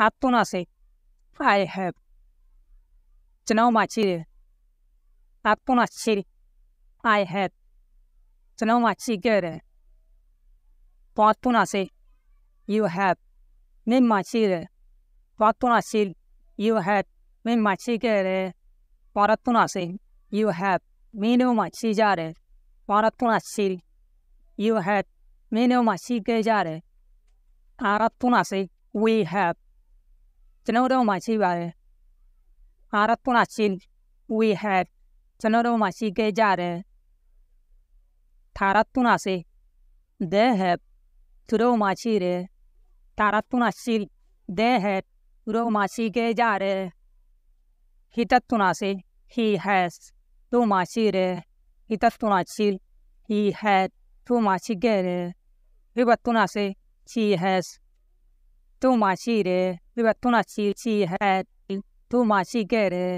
have to na say I have. Chinao machire. Have to na chiri. I have. Chinao machigere. Have to na say you have. Nim machire. Have to na chiri. You have. Nim machigere. Have to na say you have. Mino machijare. Have to na chiri. You have. Mino machigere. Have to na say we have. ကျွန်တော်တို့မှာရှိပါတယ်အာရပုနာရှင် we have ကျွန်တော်တို့မှာရှိခဲ့ကြတယ်သာရပုနာစေ they have သူတို့မှာရှိတယ်သာရပုနာရှိ they have သူတို့မှာရှိခဲ့ကြတယ် hitatuna se he has သူမှာရှိတယ် hitatuna ရှိ he had သူမှာရှိခဲ့တယ် vivatuna se she has သူမှာရှိတယ်ဒီဘက်သွန်းလာရှိရှိဟဲ့တို့မှရှိခဲ့တယ်